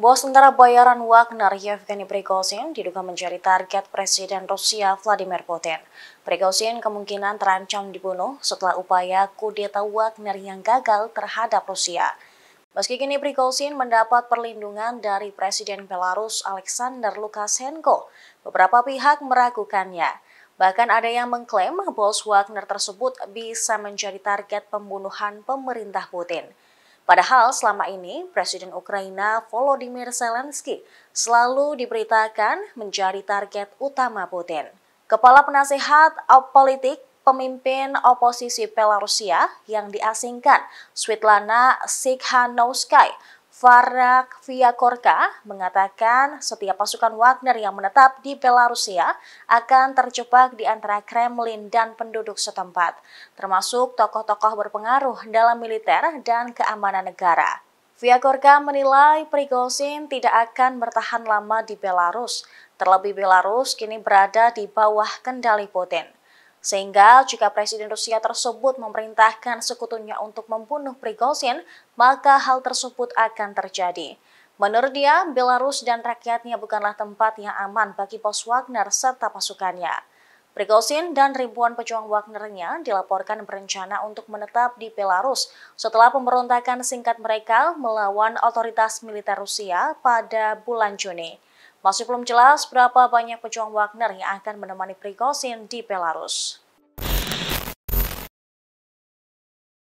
Bos tentara bayaran Wagner Yevgeny Prigozhin diduga menjadi target Presiden Rusia Vladimir Putin. Prigozhin kemungkinan terancam dibunuh setelah upaya kudeta Wagner yang gagal terhadap Rusia. Meski kini Prigozhin mendapat perlindungan dari Presiden Belarus Alexander Lukashenko, beberapa pihak meragukannya. Bahkan ada yang mengklaim bos Wagner tersebut bisa menjadi target pembunuhan pemerintah Putin. Padahal selama ini Presiden Ukraina Volodymyr Zelensky selalu diberitakan menjadi target utama Putin. Kepala Penasehat Politik pemimpin oposisi Belarusia yang diasingkan, Svetlana Sikhanouskaya, Farak Viakorka mengatakan setiap pasukan Wagner yang menetap di Belarusia akan terjebak di antara Kremlin dan penduduk setempat, termasuk tokoh-tokoh berpengaruh dalam militer dan keamanan negara. Viakorka menilai Prigozhin tidak akan bertahan lama di Belarus, terlebih Belarus kini berada di bawah kendali Putin. Sehingga jika Presiden Rusia tersebut memerintahkan sekutunya untuk membunuh Prigozhin, maka hal tersebut akan terjadi. Menurut dia, Belarus dan rakyatnya bukanlah tempat yang aman bagi pos Wagner serta pasukannya. Prigozhin dan ribuan pejuang Wagnernya dilaporkan berencana untuk menetap di Belarus setelah pemberontakan singkat mereka melawan otoritas militer Rusia pada bulan Juni. Masih belum jelas berapa banyak pejuang Wagner yang akan menemani Prigozhin di Belarus.